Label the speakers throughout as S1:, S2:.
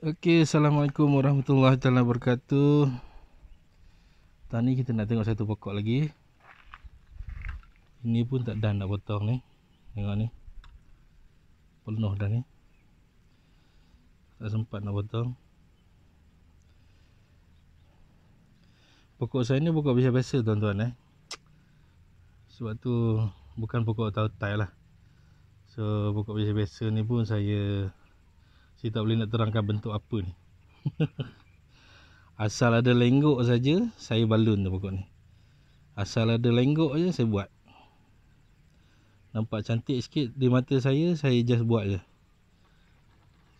S1: Okey, Assalamualaikum warahmatullahi wabarakatuh Tahun ni kita nak tengok satu pokok lagi Ini pun tak dan nak potong ni Tengok ni Penuh dah ni Tak sempat nak potong Pokok saya ni pokok biasa-biasa tuan-tuan eh Sebab tu bukan pokok tautai lah So pokok biasa-biasa ni pun saya saya tak boleh nak terangkan bentuk apa ni. Asal ada lenggok saja, saya balun tu pokok ni. Asal ada lenggok je saya buat. Nampak cantik sikit di mata saya, saya just buat je.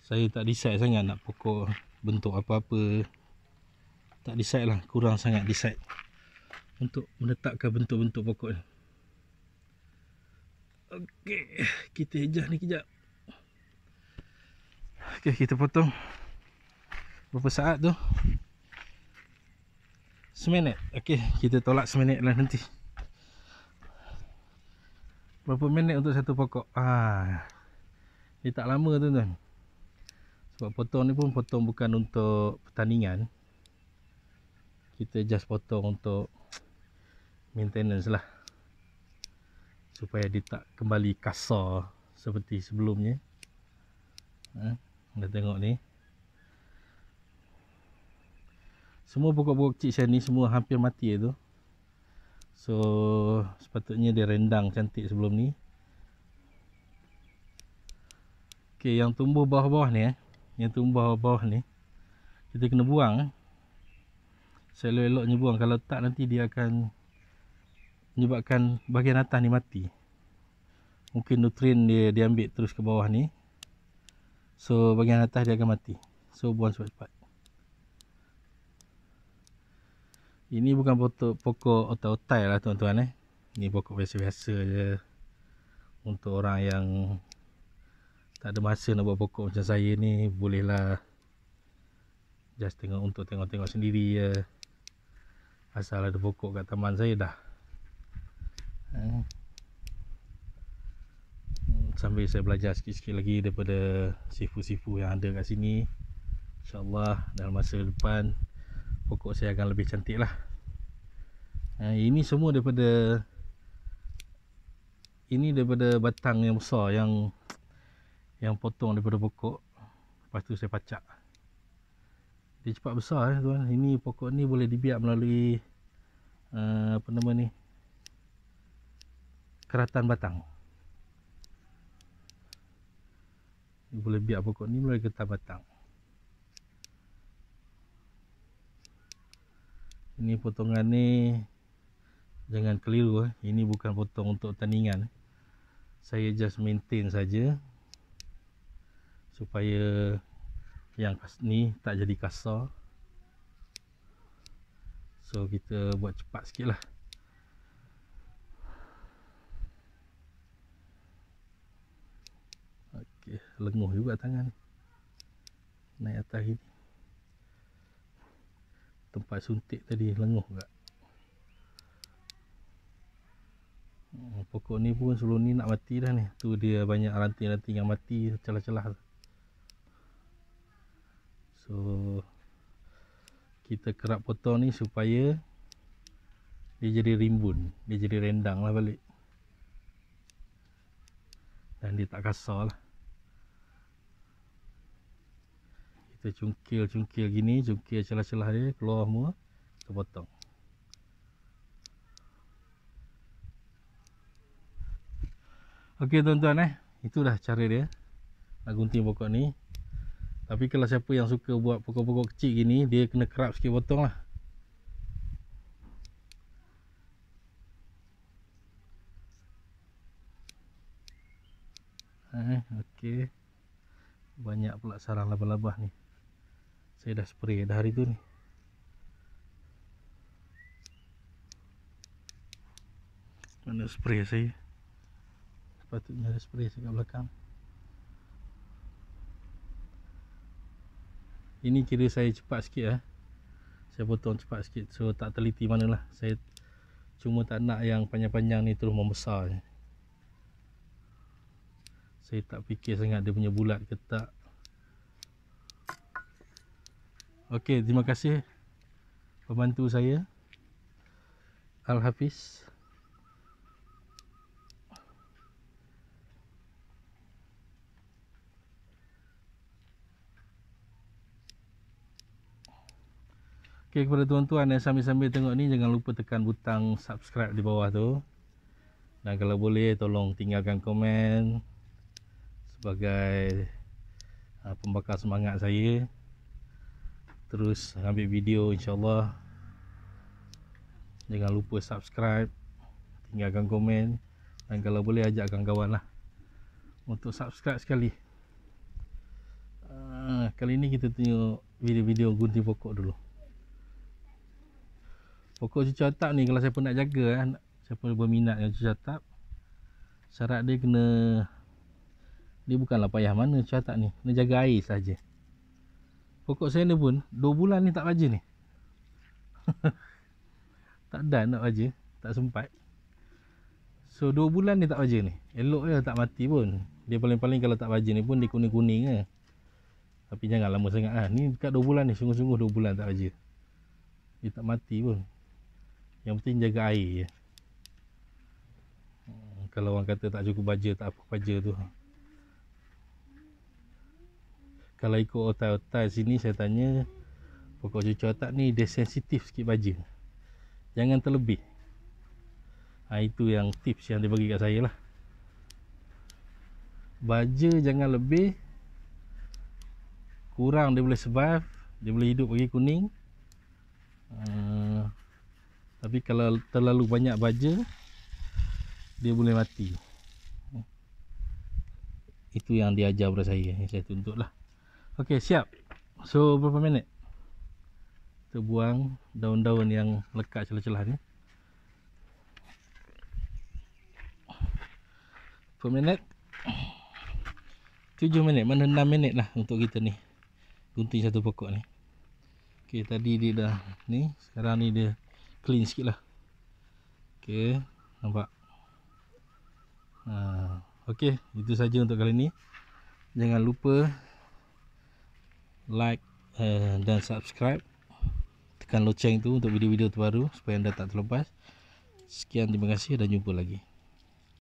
S1: Saya tak decide sangat nak pokok bentuk apa-apa. Tak decide lah, kurang sangat decide untuk menetapkan bentuk-bentuk pokok ni. Okey, kita hijau ni kejap. Okay, kita potong. Berapa saat tu? Seminit. Okay, kita tolak seminit lah nanti. Berapa minit untuk satu pokok? Ah. ni tak lama tu tuan. Sebab potong ni pun potong bukan untuk pertandingan. Kita just potong untuk maintenance lah. Supaya dia tak kembali kasar seperti sebelumnya. Ha? Anda tengok ni Semua pokok-pokok kecil saya ni Semua hampir mati tu So Sepatutnya dia rendang cantik sebelum ni Ok yang tumbuh bawah-bawah ni eh. Yang tumbuh bawah-bawah ni Kita kena buang eh. Selelok-eloknya buang Kalau tak nanti dia akan Menyebabkan bahagian atas ni mati Mungkin nutrien dia, diambil terus ke bawah ni So bagian atas dia akan mati So buang cepat-cepat Ini bukan pokok, pokok otai-otai lah tuan-tuan eh Ini pokok biasa-biasa je Untuk orang yang Tak ada masa nak buat pokok macam saya ni Boleh lah Just tengok untuk tengok-tengok sendiri je Asal ada pokok kat taman saya dah sambil saya belajar sikit-sikit lagi daripada sifu-sifu yang ada kat sini insyaAllah dalam masa depan pokok saya akan lebih cantik lah eh, ini semua daripada ini daripada batang yang besar yang yang potong daripada pokok lepas tu saya pacak dia cepat besar eh, tuan. ini pokok ni boleh dibiak melalui uh, apa nama ni keratan batang boleh biar pokok ni mulai getah batang Ini potongan ni Jangan keliru eh. Ini bukan potong untuk tandingan eh. Saya just maintain saja Supaya Yang ni tak jadi kasar So kita buat cepat sikit lah lenguh juga tangan ni. Naik atas ini. Tempat suntik tadi lenguh juga. Hmm, pokok ni pun seluruh ni nak mati dah ni. Tu dia banyak ranting-ranting yang mati celah-celah. So kita kerap potong ni supaya dia jadi rimbun, dia jadi rendang lah balik. Dan dia tak kasar lah. kita cungkil-cungkil gini, cungkil celah-celah dia keluar semua, kita potong. Okey tuan-tuan eh, itu dah cara dia nak gunting pokok ni. Tapi kalau siapa yang suka buat pokok-pokok kecil gini, dia kena kerap sikit potong lah. Eh, okay. Banyak pula sarang labah-labah ni saya dah spray dah hari tu ni mana spray saya sepatutnya ada spray saya kat belakang ini kira saya cepat sikit eh. saya potong cepat sikit so tak teliti mana lah. saya cuma tak nak yang panjang-panjang ni terus membesar je. saya tak fikir sangat dia punya bulat ke tak Okey, terima kasih pembantu saya Al Hafiz. Okey kepada tuan-tuan yang sambil-sambil tengok ni jangan lupa tekan butang subscribe di bawah tu. Dan kalau boleh tolong tinggalkan komen sebagai uh, pembakar semangat saya terus ambil video insyaallah jangan lupa subscribe tinggalkan komen dan kalau boleh ajak kawan-kawan lah untuk subscribe sekali uh, kali ni kita tengok video-video gunting pokok dulu pokok cucu atap ni kalau siapa nak jaga eh, siapa berminat dengan cucu atap syarat dia kena dia bukanlah payah mana cucu atap ni kena jaga air sahaja pokok saya ni pun 2 bulan ni tak baja ni tak ada nak baja tak sempat so 2 bulan ni tak baja ni elok je tak mati pun dia paling-paling kalau tak baja ni pun dia kuning-kuning ke tapi jangan lama sangat ah. ni dekat 2 bulan ni sungguh-sungguh 2 bulan tak baja dia tak mati pun yang penting jaga air je hmm, kalau orang kata tak cukup baja tak apa baja tu kalau ikut otak-otak sini saya tanya pokok cucu otak ni dia sensitif sikit baja jangan terlebih ha, itu yang tips yang dia bagi kat saya lah baja jangan lebih kurang dia boleh survive dia boleh hidup bagi kuning uh, tapi kalau terlalu banyak baja dia boleh mati itu yang dia ajar pada saya yang saya tuntut lah Okey, siap. So, berapa minit? Kita buang daun-daun yang lekat celah-celah ni. Berapa minit? 7 minit, mana 6 minit lah untuk kita ni. Gunting satu pokok ni. Okey, tadi dia dah ni. Sekarang ni dia clean sikit lah. Okey, nampak? Uh, Okey, itu saja untuk kali ni. Jangan lupa like uh, dan subscribe tekan loceng tu untuk video-video terbaru supaya anda tak terlepas sekian terima kasih dan jumpa lagi